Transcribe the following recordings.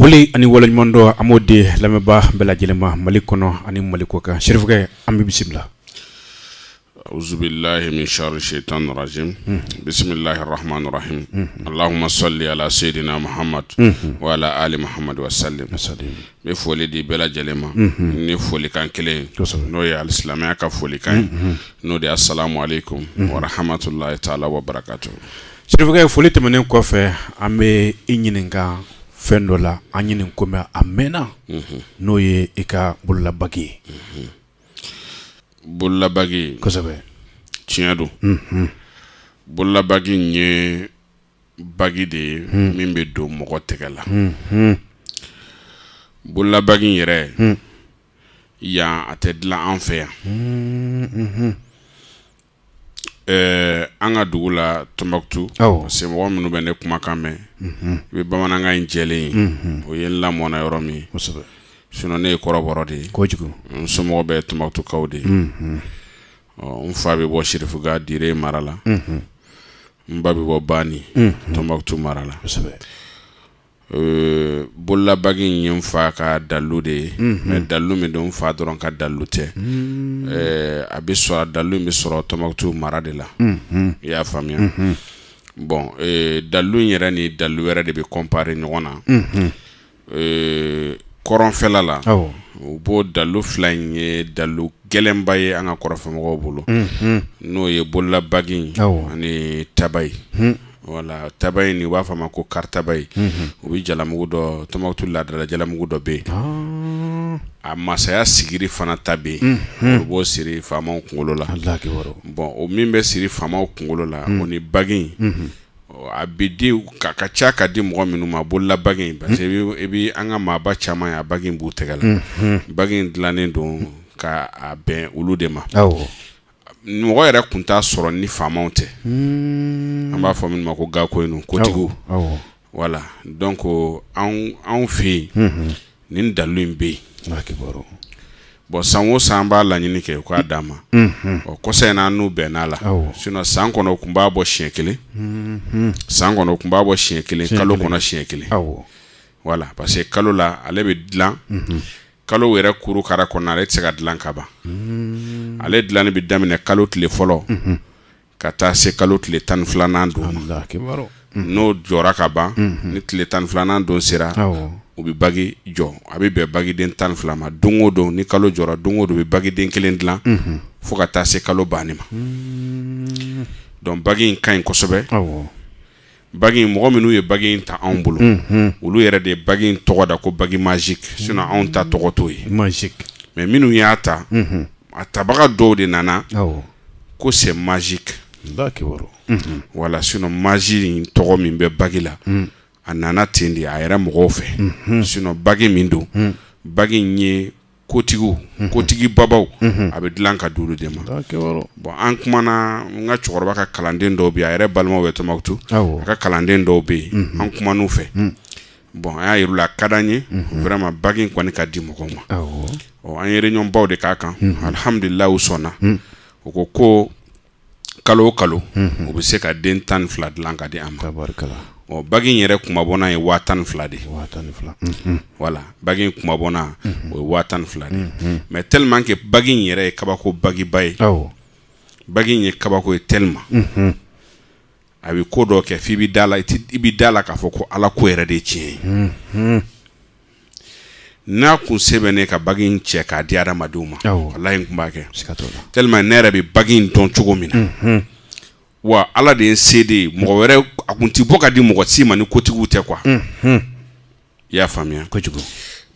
fuli ani walaɲuman dɔ amodi lame ba bela jilema malikono ani mali sherif ga ambi bismillah bisimila أعوذ بالله من شر الشيطان الرجيم بسم الله الرحمن الرحيم اللهم صل على سيدنا محمد وعلى آل محمد وسلم bɛ دي بلا جلما lajɛlen ma ni folikan kelen n'o ye alisilamɛya ka folikan ye hmm, hmm. n'o de ye assalamu alaikum hmm, wa rahmatulahi taala wa barakatu. sirifukɛ foli tɛmɛnen kɔfɛ i fɛn dɔ la an ye komɛ a mɛnna n'o ye i ka bololabagi ye bololabagi kosɛbɛ tiɲɛ don bololabagi in ye bagi de ye min bɛ don mɔgɔ tɛgɛ la bololabagi yɛrɛ yan a tɛ dilan an fɛ yan eh, an ka dugu la tɔnbɔkutu parce que mɔgɔ minnu bɛ ne kumakan mɛn i bɛ bamanankan in jɛlen ye o ye n lamɔna yɔrɔ min ye sinɔn ne ye kɔrɔbɔrɔ de ye kojugu n somɔgɔ bɛ tɔnbɔkutukaw de ye ɔ n fa bɛ bɔ sirifuga dire mara la n ba bɛ bɔ bani tɔnbɔkutu mara la bololabagi in ye n fa ka dalu de ye mɛ dalu min don n fa dɔrɔn ka dalu tɛ. Mm -hmm. Eh, a bɛ sɔrɔ dalu in bɛ sɔrɔ tɔnbɔkutu mara de la i y'a faamuya bɔn eh, dalu in yɛrɛ ni dalu wɛrɛ de bɛ kɔnpare ɲɔgɔn na eh, kɔrɔnfɛla la u b'o dalu fila in ye dalu gɛlɛnba ye an ka kɔrɔfɔmɔgɔw bolo n'o ye bololabagi ani taba ye wala taba in nin u b'a fɔ ma ko karitaba ye u bɛ jalamugu dɔ tɔnbɔkutu laadala jalamugu dɔ bɛ yen ah a masaya sigiri fana ta be yen olu b'o siri faamaw kungolo la bɔn o min bɛ siri faamaw kungolo la o ni bagi a bɛ di ka ka ca ka di mɔgɔ minnu ma bolola bagi parce que i bɛ an ka maaba caman ye a bagi b'u tɛgɛ la bagi dilannen don ka a bɛn olu de ma mɔgɔ yɛrɛ tun t'a sɔrɔ ni faamaw tɛ hmm. an b'a fɔ minnu ma ko gakoyinu kotigiw wala donc anw fɛ yen nin dalu in bɛ yen bɔn san o san b'a laɲini kɛ u k'a d'a ma ɔ kɔsa in na n'u bɛnna a la sinɔn san kɔnɔ u tun b'a bɔ siɲɛ kelen san kɔnɔ u tun b'a bɔ siɲɛ kelen kalo kɔnɔ siɲɛ kelen wala parce que kalo la ale bɛ dilan kalo yɛrɛ kurukara kɔnɔ ale tɛ se ka dilan ka ban ale dilanni bɛ daminɛ kalo tile fɔlɔ ka taa se kalo tile tan ni filanan don ma n'o jɔra ka ban ni tile tan ni filanan don sera u bɛ bagi jɔ a bɛ bɛn bagiden tan ni fila ma don o don ni kalo jɔra don o don u bɛ bagiden kelen dilan mm -hmm. fo ka taa se kalo banni ma mm -hmm. bagi in ka ɲi kosɛbɛ bagi in mɔgɔ minnu ye bagi in ta anw bolo mm -hmm. olu yɛrɛ de ye bagi in tɔgɔ da ko bagi magique sinon anw ta tɔgɔ t'o ye mais minnu y'a ta a tabaga dɔw de nana ko c'est magique wala sinon magie in tɔgɔ min bɛ bagi la. Mm a nana ten de a yɛrɛ mɔgɔw fɛ mm -hmm. sinɔ bagi min don mm. bagi in ye kotigiw mm -hmm. kotigi babaw -hmm. a bɛ dilan ka di olu de ma bɔn an kumana n ka cɛkɔrɔba ka kalanden dɔw bɛ yen a yɛrɛ balimaw bɛ tɔnbɔkutu a ka kalanden dɔw mhm. bɛ yen an kumana fɛ mhm. bon an y'a yiru la ka d'an ye mhm. vraiment bagi in kɔni ka di mɔgɔw ma ɔ an ye réunion baw de k'a kan alhamdulilayi u sɔnna u ko ko kalo o kalo u bɛ se ka den tan ni fila dilan ka di an ma ɔ bagi in yɛrɛ kumabɔna ye waa tan ni fila de wala bagi in kumabɔna o ye waa tan ni fila de mɛ tɛliman ke bagi in yɛrɛ ye kabako bagiba ye bagi in ye kabako ye tɛliman a bɛ ko dɔ kɛ f'i bi da la i bi da la k'a fɔ ko ala ko yɛrɛ de ye tiɲɛ ye n'a kun se ne ka bagi in cɛ k'a di adamadenw ma walahi n kun b'a kɛ tɛliman ne yɛrɛ bɛ bagi in dɔn cogo min na wa ala de ye n se de ye mɔgɔ wɛrɛ a kun ti bɔ ka di mɔgɔ si ma ni kotigiw tɛ kuwa i y'a faamuya kojugu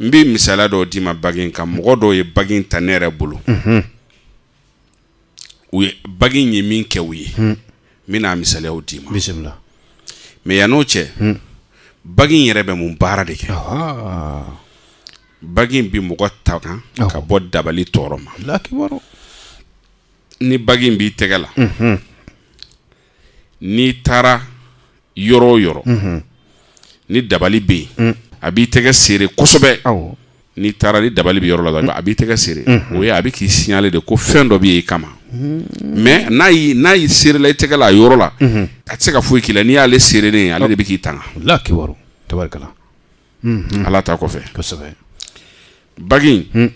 n bɛ misaliya dɔw d'i ma bagin in kan mɔgɔ dɔw ye bagin in ta ne yɛrɛ bolo u ye bagi ye min kɛ u ye n bɛna misaliyaw d'i ma bisimila mɛ yann'o cɛ bagin in yɛrɛ bɛ mun baara de kɛ bagin bi bɛ mɔgɔ ta kan ka bɔ dabali tɔɔrɔ ma ni bagin b'i tɛgɛ la n'i taara yɔrɔ o yɔrɔ ni dabali bɛ yen mm. a b'i tɛgɛ seere kosɛbɛ n'i taara ni dabali bɛ yɔrɔ la a b'i tɛgɛ seere o ye a bɛ k'i siyale de ko fɛn dɔ b'i kama mɛ n'a y'i n'a y'i seere la i tɛgɛ la a yɔrɔ la a tɛ se ka foyi k'i la n'i y'ale seerenen ye ale de bɛ k'i tanga. ala ta kɔfɛ bagi hmm.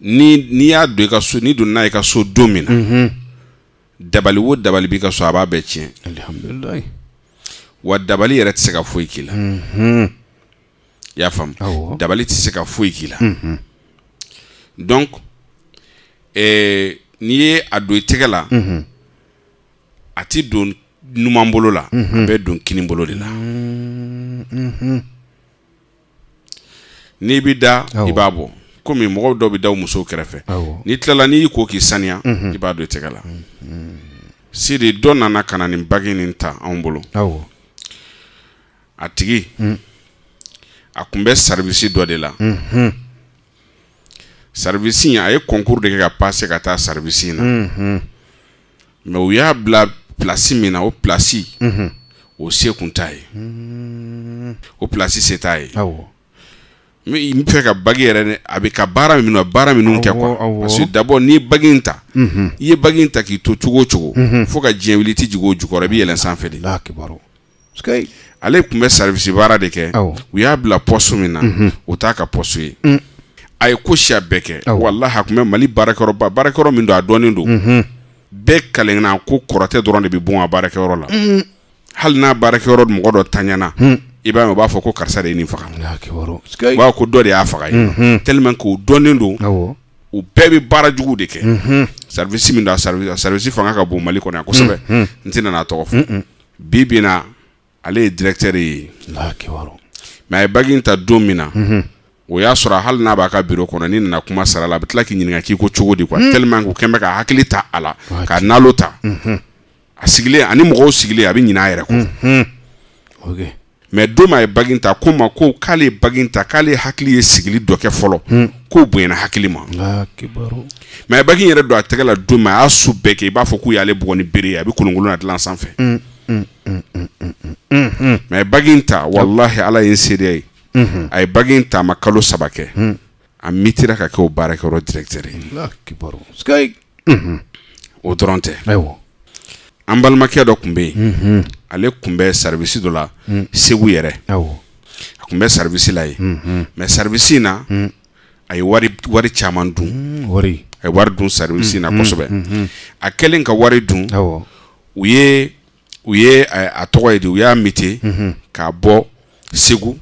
n'i n'i y'a don i ka so n'i donna n'a ye i ka so don min na dabali wo dabali b'i ka so a b'a bɛɛ tiɲɛ alihamudulilayi wa dabali yɛrɛ tɛ se ka foyi k'i la mhm. y'a faamu dabali tɛ se ka foyi k'i la mhm. donc eh, n'i ye a don i tɛgɛ la mhm. a ti don numan bolo la a bɛ don kini bolo de la n'i bi da i b'a bɔ komi mɔgɔw dɔw bi da u musow kɛrɛfɛ n'i tilala n'i y'i ko k'i saniya i b'a don i tɛgɛ la. Mm -hmm sidi dɔ nana kana na bagi nin ta anw bolo a tigi a kun bɛ sarivisi dɔ de la sarivisi in a ye kɔnkuru de kɛ ka pase ka taa saribisi na mɛ u y'a bila plasi min na o plasi o se kun t'a ye o plasi se t'a ye n fɛ ka bagi yɛrɛ dɛ a bɛ ka baara minnu baara minnu kɛ kuwa parce que d'abord n'i ye bagi in ta i ye bagi in ta k'i to cogo o cogo fo ka diɲɛ wuli i ti jigin o jukɔrɔ i bɛ yɛlɛn sanfɛ de ale tun bɛ sarivisi baara de kɛ u y'a bila pɔsu min na o t'a ka pɔsu ye mm. a ye ko siya bɛɛ kɛ walahi a tun bɛ mali baarakɛyɔrɔba baarakɛyɔrɔ min don a dɔnnen don bɛɛ kalenna ko kɔrɔtɛ dɔrɔn de bɛ bɔn a baarakɛyɔrɔ la mm. hali n'a baarakɛyɔrɔ mɔgɔ dɔ tanyana mm i b'a mɛn u b'a fɔ ko karisa de ye nin faga u b'a ko dɔ de y'a faga ye tellement que o dɔnnen don u bɛɛ bɛ baara jugu de kɛ service min don a service a service fanga ka bon mali kɔnɔ yan kosɛbɛ n tɛ n'a n'a tɔgɔ fɔ bi bi in na ale ye directeur ye mais a ye bagi in ta don min na o y'a sɔrɔ hali n'a b'a ka biro kɔnɔ ni nana kuma sara la a bɛ tila k'i ɲininka k'i ko cogo di quoi mm. tellement que u kɛn bɛ ka hakili ta a la ka nalo ta a sigilen ani mɔgɔw sigilen a bɛ ɲinɛ a yɛrɛ kɔ mɛ don ma ye baginta ko ma ko k'ale baginta k'ale hakili ye sigili dɔ kɛ fɔlɔ hmm. k'o bonyana hakili ma mɛ bagin yɛrɛ don a tɛgɛ la don ma a y'a su bɛɛ kɛ i b'a fɔ k'u y'ale bugɔ ni bere ye a bɛ kolonkolon na dilan sanfɛ mm, mm, mm, bagin ta walahi ala ye n seereya ye -hmm. a ye bagin ta a ma kalo saba kɛ hmm. a mitira ka kɛ o baarakɛyɔrɔ directeur ye hmm, o dɔrɔn tɛ an balimakɛ dɔ kun bɛ yen mhm. ale kun bɛ saribisi dɔ la mm. segu yɛrɛ a kun bɛ saribisi la yen mhm. mɛ saribisi in na mm. a ye wari caman dun mm, a ye wari dun saribisi in na kosɛbɛ a kɛlen ka wari dun u ye u ye a tɔgɔ ye de u y'a mite mhm. k'a bɔ segu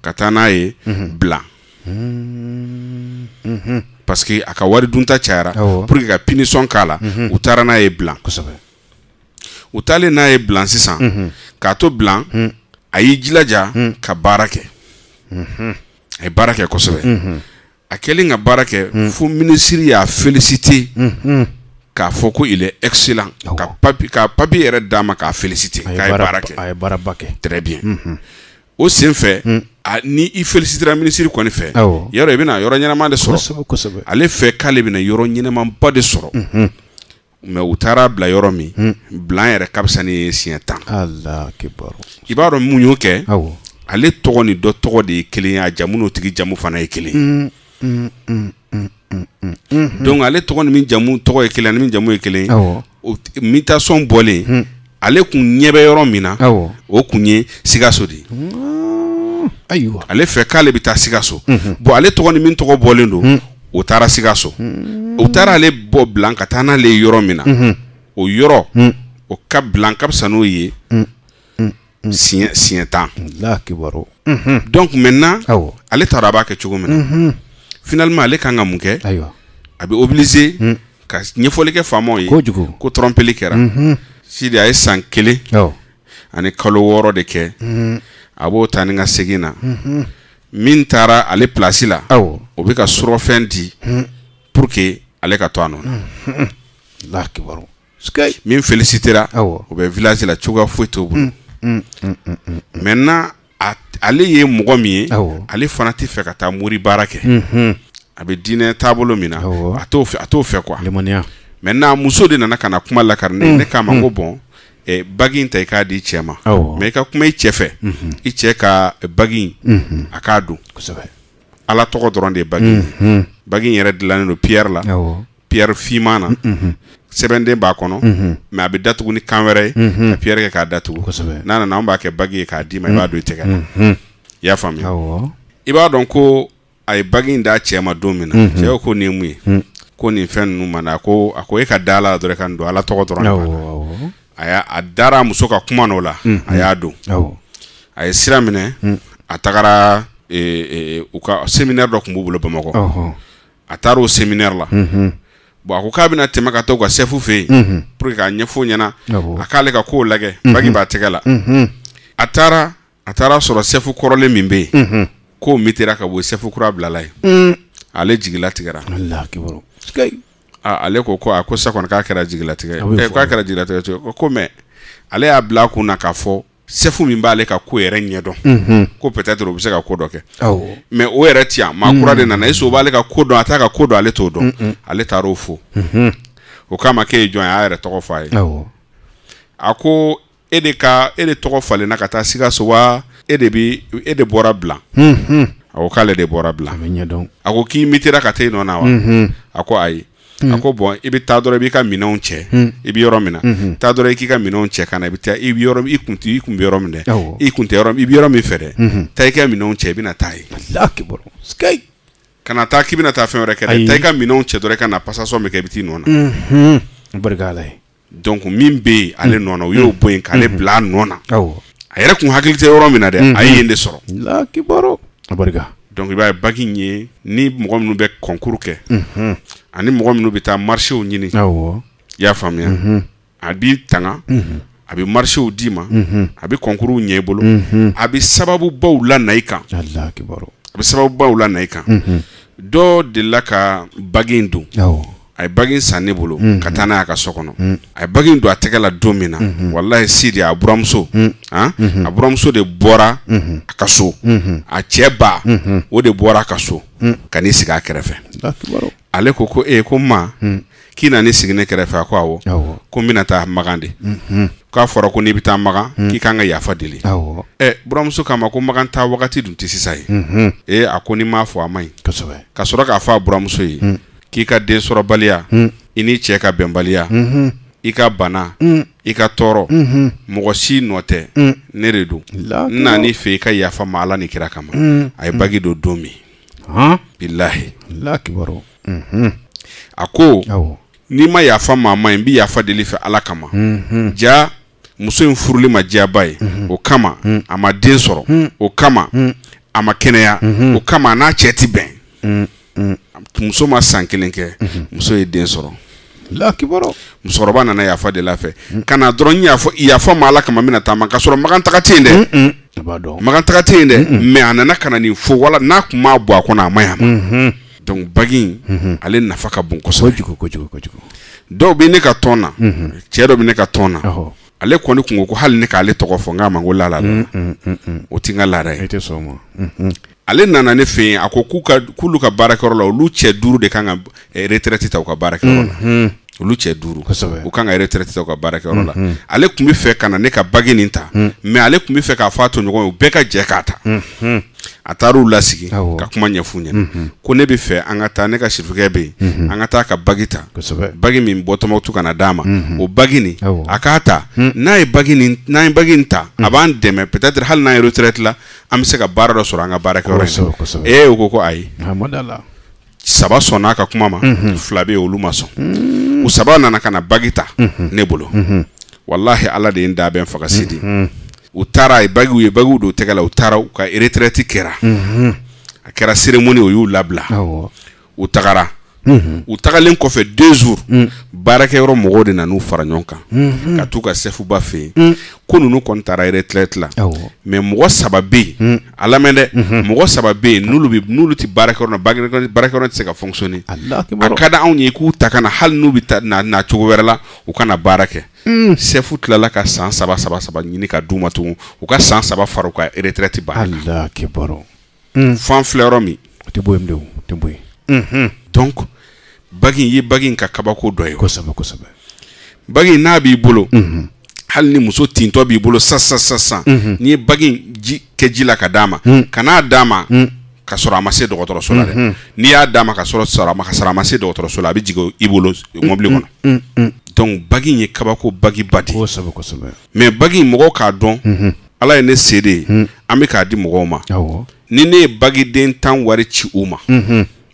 ka taa n'a ye bila parce que a ka wari dunta cayara pour que ka pinisɔn k'a la u taara n'a ye bila u n'a ye bilan sisan mm -hmm. k'a to bilan mm -hmm. a y'i jilaja mm -hmm. ka baara kɛ a ye baara kɛ kosɛbɛ a kɛlen ka baara kɛ fo minisiri y'a félicité k'a fɔ ko il est excellent oh. ka papi ka papi yɛrɛ d'a ma k'a félicité k'a ye baara kɛ a ye baaraba kɛ très bien o sen fɛ ni i félicitera minisiri kɔni fɛ yɔrɔ i bena yɔrɔ ɲɛnama de sɔrɔ ale fɛ k'ale bena yɔrɔ ɲɛnamaba de sɔrɔ mɛ u taara bila yɔrɔ min hmm. bilan yɛrɛ ka fisa ni siɲɛ tan i b'a dɔn mun y'o kɛ ale tɔgɔ ni dɔ tɔgɔ de ye kelen ye a jamu n'o tigi jamu fana ye kelen ye hmm, hmm, hmm, donc ale tɔgɔ ni min jamu tɔgɔ ye kelen ani min jamu ye kelen ye mutation bɔlen hmm. ale kun ɲɛ bɛ yɔrɔ min na o kun ye sikaso de ye. Hmm. ayiwa ale fɛ k'ale bɛ taa sikaso mm -hmm. bon ale tɔgɔ ni min tɔgɔ bɔlen don mm. o taara sikaso o taara ale bɔ bilan ka taa n'ale ye yɔrɔ min na mhm. o yɔrɔ mhm. o ka bilan ka fisa n'o ye mhm. siɲɛ siɲɛ tan donc maintenant ale t'a dɔn a b'a kɛ cogo min na finalement ale kan ka mun kɛ a bɛ obilize ka ɲɛfɔli kɛ faamaw ye ko trɔmpeli kɛra sidi a ye san kelen ani kalo wɔɔrɔ de kɛ a b'o ta ni ka segin na min taara ale pilasi la o bɛ ka surɔfɛn di hmm. pour que ale ka to a nɔ na hmm. Hmm. min félicitera o bɛ village la cogoya foyi t'o bolo maintenant ale ye mɔgɔ min ye ale fana tɛ fɛ ka taa mori baara kɛ a bɛ diinɛ taabolo min na a t'o fɛ quoi maintenant muso de nana ka na kuma lakari ne ne k'a ma ko bon eh, bagi ta i k'a di i cɛ ma mais i ka kuma i cɛ fɛ i cɛ ka bagi a k'a don ala tɔgɔ dɔrɔn de ye bagi mm -hmm. bagi in yɛrɛ dilannen don piyɛri la oh. piyɛri finman na mm -hmm. sɛbɛnden b'a kɔnɔ mɛ mm -hmm. a bɛ datugu ni kan wɛrɛ ye ka piyɛri kɛ k'a datugu n'a nana an b'a kɛ bagi ye k'a d'i ma i b'a don i tɛgɛ la i y'a faamuya oh. i b'a dɔn ko a ye bagi in d'a cɛ ma don min na cɛ ko ko nin ye mun ye ko nin fɛn ninnu ma na ko a ko e ka da la dɔrɔn e ka nin don ala tɔgɔ dɔrɔn de b'a la a y'a dara muso ka kuma n'o la a y'a don a ye sira minɛ a tagara Eh, eh, u ka séminaire dɔ tun b'u bolo bamakɔ a taara o séminaire la bon a ko k'a bɛna tɛmɛ ka taa u ka sɛfu fɛ yen pour que k'a ɲɛfɔ ɲɛna a k'ale ka kow lajɛ bagi b'a tɛgɛ la a taara a taara sɔrɔ sɛfu kɔrɔlen min bɛ yen k'o mitera ka bɔ sɛfu kura bilala yen mm. ale jigilatigɛra ale ko ko a ko sa kɔni k'a kɛra jigilatigɛ ye eh, k'a kɛra jigilatigɛ cogo ko mɛ ale y'a bila a kun na k'a fɔ sɛfu min b'ale ka ko yɛrɛ ɲɛ dɔn mm -hmm. ko peut-être o be se ka ko dɔ kɛ oh. o yɛrɛ ti yan mm. de nana est ce o b'ale ka ko dɔn a t'a ka ko dɔn ale t'o dɔn mm -hmm. ale taara fo mm -hmm. o kama k'e jɔn a y'a yɛrɛ tɔgɔ fɔ a ye oh. a ko e de ka e de tɔgɔ falenna ka taa sikaso wa e de bi e de bɔra bila a ko k'ale de bɔra bila a ko k'i mitira ka taa yen nɔ na wa a ko ayi mm. ako bon i be ta dɔrɔ i b'i ka minɛnw cɛ mm. i bɛ yɔrɔ min na mm-hmm. taa dɔrɔn i k'i ka minɛnw cɛ kana na i bɛ taa i bɛ kun i kun bɛ yɔrɔ min dɛ i kun tɛ yɔrɔ i bɛ yɔrɔ min fɛ dɛ mm-hmm. taa i ka minɛnw cɛ i ye kana ta k'i bɛna taa fɛn wɛrɛ kɛ dɛ ta i ka minɛnw cɛ dɔrɔn i ka na pasasɔn min kɛ i bɛ t'i nɔ na mm-hmm. barika ye donc min be ale mm. nɔ na u y'o bɔ yen k'ale bila nɔ na a yɛrɛ kun hakili tɛ yɔrɔ min na dɛ a ye yen de sɔrɔ donc i b'a ye ye ni mɔgɔ minnu bɛ kɔnkuru kɛ ani mɔgɔ minnu bɛ taa marchew ɲini awɔ i y'a faamuya mm -hmm. a b'i tanga mm -hmm. a bɛ marchew d'i ma mm -hmm. a bɛ kɔnkuruw ɲɛ i bolo mm -hmm. a bɛ sababubaw la na i kan a bɛ sababubaw la i kan mm -hmm. dɔ delila ka bagi in don awɔ a ye bagi san ne bolo mm -hmm. ka taa n'a y'a ka so kɔnɔ mm -hmm. a ye bagi don a tɛgɛ la don min na mm -hmm. walahi sidi a buramuso mm -hmm. a buramuso de bɔra mm -hmm. a ka so mm -hmm. a cɛ ba mm -hmm. o de bɔra a ka so mm -hmm. ka n'i sigi a kɛrɛfɛ ale ko ko e ko ma hmm. k'i na ni sigi ne kɛrɛfɛ a ko awɔ ko n bɛna taa magan de hmm. k'a fɔra ko n'i bita taa magan hmm. k'i kan ka yafa deli ɛ buramuso k'a ma ko magan taa wagati dun tɛ sisan ye ee a ko ni m'a fɔ a man ɲi ka sɔrɔ k'a fɔ a buramuso ye k'i ka densɔrɔbaliya i n'i cɛɛ ka bɛnbaliya i ka bana i ka tɔɔrɔ mɔgɔ si nɔ tɛ ne de don n na n'i fɛ i ka yafa ma ala ni kira kama a ye bagi don don min bilahi Mhm. ako ko n'i ma yafa maa ma in bi yafa deli fɛ ala kama mhm. ja muso in furuli ma diyaba ye mhm. o kama a ma den sɔrɔ o kama a ma kɛnɛya o kama a n'a cɛ ti bɛn muso ma san kelen kɛ muso ye den sɔrɔ lakibaro musokɔrɔba nana yafa de la fɛ ka na dɔrɔn yafa yafa ma ala kama bɛna taama ka sɔrɔ makan taga te yen dɛ makan taga te yen dɛ mɛ a nana ka na nin fo wala n'a kun m'a bɔ a kɔnɔ a ma y'a ma donc bagi mm -hmm. ale nafa ka bon kosɛbɛ kojugu kojugu kojugu dɔw bɛ ne ka tɔn na mm -hmm. cɛ dɔ bɛ ne ka tɔn na oh. ale kɔni kun ko ko hali ne k'ale tɔgɔ fɔ n k'a ma ko lala -hmm. o ti n ka laada ye e mhm. ale nana ne fe yen a ko ka k'olu ka baarakɛyɔrɔ la olu cɛ duru de kan ka eh, retraite ta u ka baarakɛyɔrɔ la olu cɛ duuru u kan ka retraite ta u ka baarakɛyɔrɔ la ale tun bɛ fɛ ka na ne ka bagi nin ta mɛ ale tun bɛ fɛ k'a fɔ a tɔɲɔgɔn ye u bɛɛ ka jɛ k'a ta mm -hmm a taar'u lasigi ka kuma ɲɛf'u ɲɛna ko ne bɛ fɛ an ka taa ne ka sirifikɛ bɛ yen an ka taa ka bagi ta bagi min bɔ tɔnbɔkutu ka na d'a ma o bagi nin a k'a ta n'a ye bagi ni n'an ye bagi nin ta a b'an dɛmɛ peut-être hali n'an ye retraite la an bɛ se ka baara dɔ sɔrɔ an ka baarakɛyɔrɔ in ee o ko ko ayi saba sɔnna ka kuma ma fila bɛ yen olu ma sɔn u mm. saba nana ka na bagi ta ne bolo wallahi ala de ye n da bɛn faga sidi u taara a ye bagiw ye bagiw do tɛgɛ la u taara u ka retraite kɛra mm-hmm. a kɛra cérémonie o y'u labila u tagara Mhm. u tagalen kɔfɛ deux jours mhm. baarakɛyɔrɔ mɔgɔw de nan'u fara ɲɔgɔn kan mhm. ka t'u ka sɛfuba fɛ yen ko ninnu kɔni taara retraite la mɛ mɔgɔ saba bɛ yen a lamɛn dɛ mɔgɔ saba bɛ yen n'olu bɛ n'olu tɛ baarakɛyɔrɔ la baarakɛyɔrɔ tɛ se ka fonctionner a ka di anw ye k'u ta ka na hali n'u bɛ na na cogo wɛrɛ la u kana baara kɛ sɛfu tilala ka san saba saba saba ɲini ka d'u ma tugun u ka san saba fara u ka retraite baara kan fan filɛ yɔrɔ min o tɛ bɔ tɛ bɔ donc bagi yi bagi ka kabako dɔ ye kosɛbɛ kosɛbɛ n'a b'i bolo mm -hmm. hali ni muso tintɔ b'i bolo sisan sisan sisan mm -hmm. n'i ye ji kɛ ji la ka d'a ma mm. ka n'a d'a mm. ka sɔrɔ a ma se dɔgɔtɔrɔso la dɛ n'i y'a d'a ma ka ma ka sɔrɔ a ma se dɔgɔtɔrɔso la a bɛ jigin i bolo mɔbili kɔnɔ donc bagi in kabako bagi ba de ye kosɛbɛ kosɛbɛ mɛ bagi in mɔgɔw k'a ala ye ne se de ye an bɛ k'a di mɔgɔw ma ni ne ye bagiden tan wari ci u ma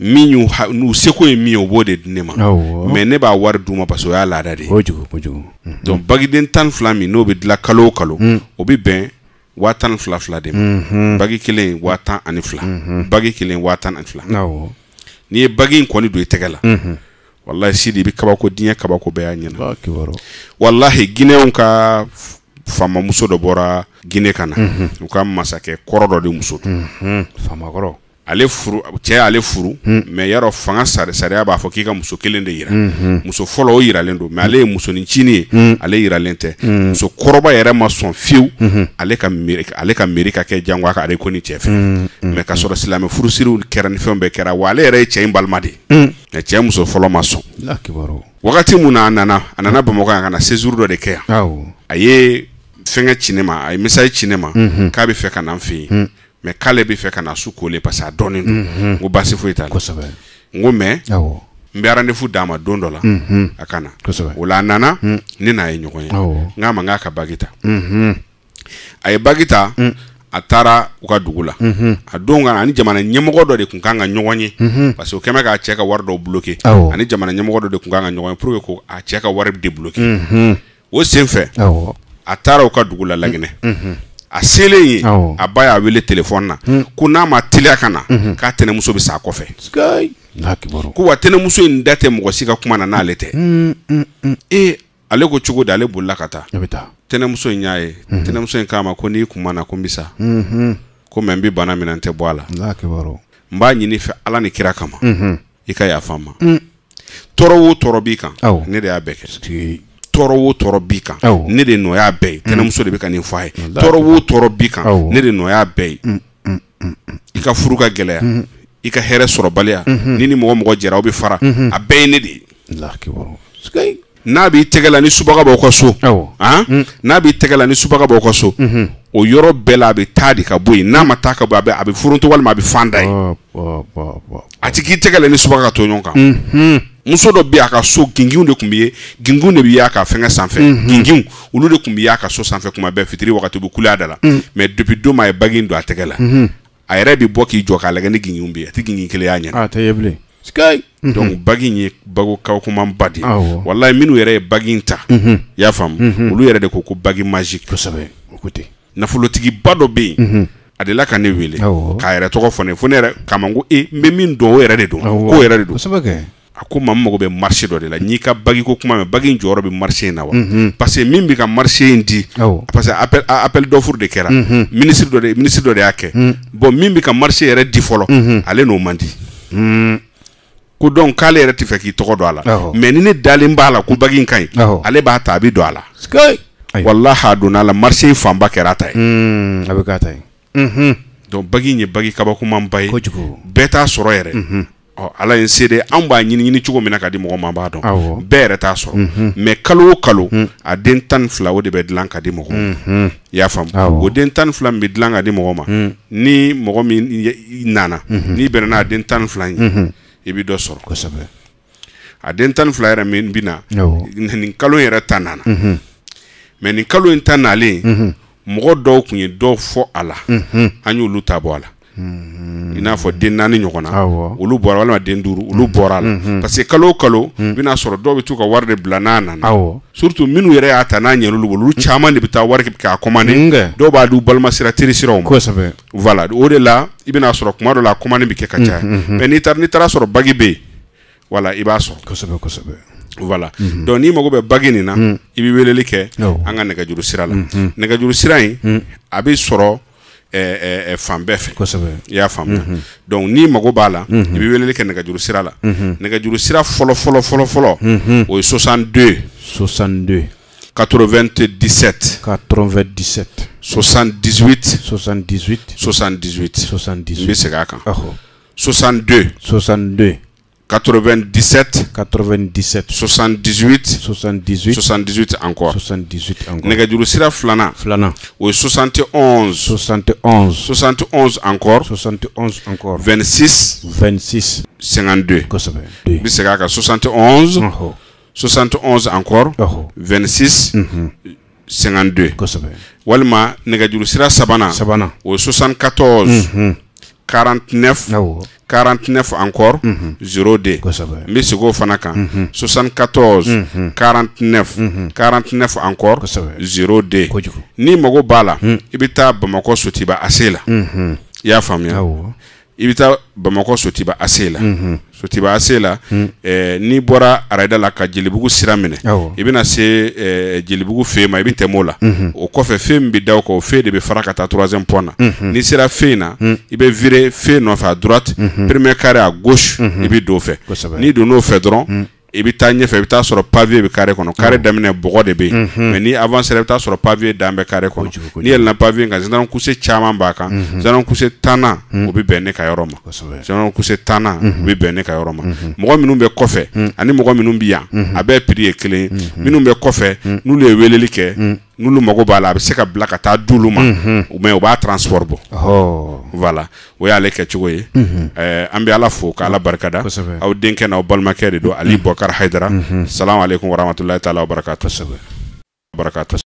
min y'u n'u seko ye min ye o b'o de di ne ma mɛ ne b'a wari duma ma parce que o y'a laada de ye kojugu hmm. donc bagiden tan ni fila min n'o be dilan kalo kalo o hmm. be bɛn waa tan ni fila fila de ma hmm. bagi kelen waa tan ani fila bagi kelen waa tan ani fila n'i ye bagi in kɔni don i tɛgɛ la walahi sidi i bɛ kabako diɲɛ kabako bɛɛ y'a ɲɛna walahi ginɛw ka fama muso dɔ bɔra gine ka na u ka masakɛ kɔrɔ dɔ de muso don faamakɔrɔ ale furu cɛ ale furu mɛ hmm. yarɔ fanga sariya b'a fɔ k'i ka muso kelen de yira muso fɔlɔ o yiralen don mɛ ale ye musonincinin ye hmm. ale yiralen tɛ hmm. muso kɔrɔba yɛrɛ ma sɔn fiyewu ale ka ale ka miiri ka kɛ jango a ka ale ko ni cɛ fɛ mɛ ka sɔrɔ silamɛ furusiriw kɛra ni fɛn bɛɛ kɛra wa ale yɛrɛ ye cɛ in balima de ye mɛ cɛ muso fɔlɔ ma sɔn wagati mun na a nana a nana bamakɔ yan ka na séjour dɔ de kɛ yan a ye fɛngɛ ci a ye message ci ne k'a bɛ fɛ ka na n fɛ yen mɛ k'ale bɛ fɛ ka na su kole parce que a dɔɔnin don n ko baasi foyi t'a la n ko mɛ n bɛ rendez-vous d'a ma don dɔ la a ka na o la a nana ne n'a ye ɲɔgɔn ye n k'a ma n k'a ka bagi ta a ye bagi ta a taara u ka dugu la a don kan ani jamana ɲɛmɔgɔ dɔ de tun kan ka ɲɔgɔn ye parce que o kɛmɛ k'a cɛ ka wari dɔ bloqué ah, oh. ani jamana ɲɛmɔgɔ dɔ de tun kan ka ɲɔgɔn ye pour que ko a cɛ ka wari débloqué o sen fɛ a taara u ka dugu la Laginɛ mm a selen ye a ba y'a wele telefɔni na hmm. ko n'a ma teliya ka na hmm. k'a tɛnɛmuso be s'a kɔfɛ ko wa tɛnɛmuso yi da tɛ mɔgɔ si ka kuma na n'ale tɛ e ale ko cogo di ale bolila ka ta tɛnɛmuso yi y'a ye -hmm. tɛnɛmuso in k'a ma ko n'i kuma na ko n bɛ sa ko mɛ n bana mina na n tɛ bɔ a la n b'a ɲini fɛ ala ni kira kama i ka yafa n ma tɔɔrɔ tɔɔrɔ b'i kan ne de y'a bɛɛ kɛ tɔɔrɔ wo tɔɔrɔ b'i kan ne de nɔya bɛɛ ye tɛnɛmuso mm. de bɛ ka nin fɔ a ye tɔɔrɔ wo tɔɔrɔ b'i kan ne de nɔya bɛɛ ye mm, mm, i ka furu ka gɛlɛya i ka hɛrɛ sɔrɔbaliya mm-hmm. ni ni mɔgɔ mɔgɔ jɛra aw bɛ fara mm-hmm. a bɛɛ ye ne de ye n'a b'i tɛgɛ la ni subaga b'aw ka so n'a b'i tɛgɛ la ni subaga b'aw ka so mm-hmm. o yɔrɔ bɛɛ la a bɛ taa de ka bɔ yen n'a ma taa ka bɔ a bɛ foronto walima a bɛ fan da ye a ti k'i tɛgɛ la ni subaga ka to ɲɔgɔn kan muso dɔ bɛ a ka so ginginw de tun bɛ ye ginginw de bɛ y'a ka fɛngɛ sanfɛ mm -hmm. olu de tun bɛ y'a ka so sanfɛ kuma bɛɛ fitiri wagati u bɛ kule a da la mm. mɛ depuis don min a ye bagi in don a tɛgɛ la mm -hmm. a yɛrɛ bɛ bɔ k'i jɔ k'a lagɛ ni ginginw bɛ yen a tɛ gingin kelen y'a ɲɛ a tɛ ye bilen. sikayi. donc bagi in ye bago kakomanba de ye. awɔ walayi minnu yɛrɛ ye bagi in ta. i y'a faamu olu yɛrɛ de ko ko bagi magique. kosɛbɛ o ko ten. nafolotigiba dɔ bɛ yen. a delila ka ne wele. awɔ k'a yɛrɛ tɔgɔ fɔ ne ye fo ne yɛrɛ k'a ma ko e n bɛ min dɔn o yɛrɛ de don. k'o yɛrɛ de don. kosɛbɛ kɛ a ko maa mago bɛ marché do de la n'i ka bagi ko kuma bagi jɔyɔrɔ be marché na wa mhm. parce que min bɛ ka marché ndi parce que appel appel d'offre de kera mhm. ministre do de ministre do de y'a mhm. bon min bɛ ka marché re di folo ale n'o mandi ko don k'ale re ti fe k'i tɔgɔ do a la mɛ ni ne dali mbala la ko bagi in ale b'a ta bi do don a la walahi a la marché fam ba kera tay abi k'a tay ye donc bagi in ye bagi kabakomanba ye bɛɛ t'a sɔrɔ yɛrɛ ɔ ala ye se dɛ anw b'a ɲini ɲini cogo min na ka di mɔgɔ ma an b'a dɔn awɔ bɛɛ yɛrɛ t'a sɔrɔ mɛ kalo o kalo a den tan ni fila o de bɛ dilan ka di mɔgɔ ma y'a faamu o den tan ni fila min bɛ dilan ka di mɔgɔ ma ni mɔgɔ min nana n'i bɛnna n'a den tan ni fila ye i bɛ dɔ sɔrɔ kosɛbɛ a den tan ni fila yɛrɛ min bɛ na nin kalo in yɛrɛ ta nana mɛ nin kalo in ta nalen mɔgɔ dɔw tun ye dɔw fɔ a la an y'olu ta bɔ a la Hmm. i den naani ɲɔgɔn na olu bɔra walima den duuru olu hmm. bɔra la hmm. parce que kalo o kalo i sɔrɔ dɔw bɛ t'u ka wari de bila n'a nana surtout minnu yɛrɛ y'a ta n'a ɲɛn'olu bolo olu caman de bɛ taa wari k'a commandé dɔw b'a di balima sira teri siraw ma kosɛbɛ o de la i bɛna sɔrɔ kuma dɔ la a commandé kɛ ka caya mais n'i n'i taara sɔrɔ bagi bɛ yen i b'a sɔrɔ kosɛbɛ donc n'i mago bɛ bagi nin na i bɛ weleli kɛ an ka nɛgɛjuru sira la nɛgɛjuru sira in a bɛ sɔrɔ fan bɛɛ fɛ kosɛbɛ i y'a faamu donc n'i mago b'a la i bɛ weleli kɛ nɛgɛjuru sira la nɛgɛjuru sira fɔlɔ fɔlɔ fɔlɔ fɔlɔ o ye 62 62 97 97 78 78 78 78 n bɛ segin a kan 62 62 97 97 78 78 78 encore 78 encore nɛgɛjuru sira flana, flana. o 71 71 71 encore 71 encore 26 26 52 kosɛbɛ n bɛ segin 71 71 encore 26 52 kosɛbɛ walma nɛgɛjuru sira sabanan sabana, sabana. ye 74 mhm. 49 49 encore mm -hmm. 02 kosɛbɛ n bɛ segin fana kan mm 74 49 49 encore kosɛbɛ 02 n'i mago b'a la mm. i bɛ taa bamakɔ sotiba ase la mm y'a faamuya i bɛ taa bamakɔ sotiba ase la sotiba ase la hmm. n'i bɔra arayida la ka jelibugu sira minɛ i bɛna se jelibugu fe ma i bɛ tɛmɛ o la o kɔfɛ fe min bɛ da o kan o fe de bɛ fara ka taa troisième point na n'i sera fe in na hmm. i bɛ vire fe nɔfɛ a droite premier carré à gauche i bɛ don o fɛ n'i donn'o fɛ dɔrɔn hmm i bɛ taa ɲɛfɛ i bɛ taa sɔrɔ pavie bɛ kare kɔnɔ mm. kare daminɛ bɔgɔ de be mm-hmm. yen mɛ ni avance i bɛ taa sɔrɔ papiye dan bɛ kare kɔnɔ n'i yɛlɛnna papiye kan zidane kuse caman b'a kan mm-hmm. zidane kuse tanna o mm. bɛ bɛn ne ka yɔrɔ ma zidane kuse tanna o mm-hmm. bɛ bɛn ne ka yɔrɔ ma mɔgɔ minnu bɛ kɔfɛ mm. ani mɔgɔ minnu bi yan a bɛɛ piri ye kelen ye minnu bɛ kɔfɛ n'olu ye weleli kɛ n'olu mago b'a la a be se ka bila ka taa di olu ma mɛ u b'a transport bɔ oh. voilà o y'ale kɛcogo ye an be ala fo ka ala barikada aw denkɛ n'aw balimakɛ de do ali bɔkari hayidara salamu aleykum warahmatulahi taala wabarakatu barakatuh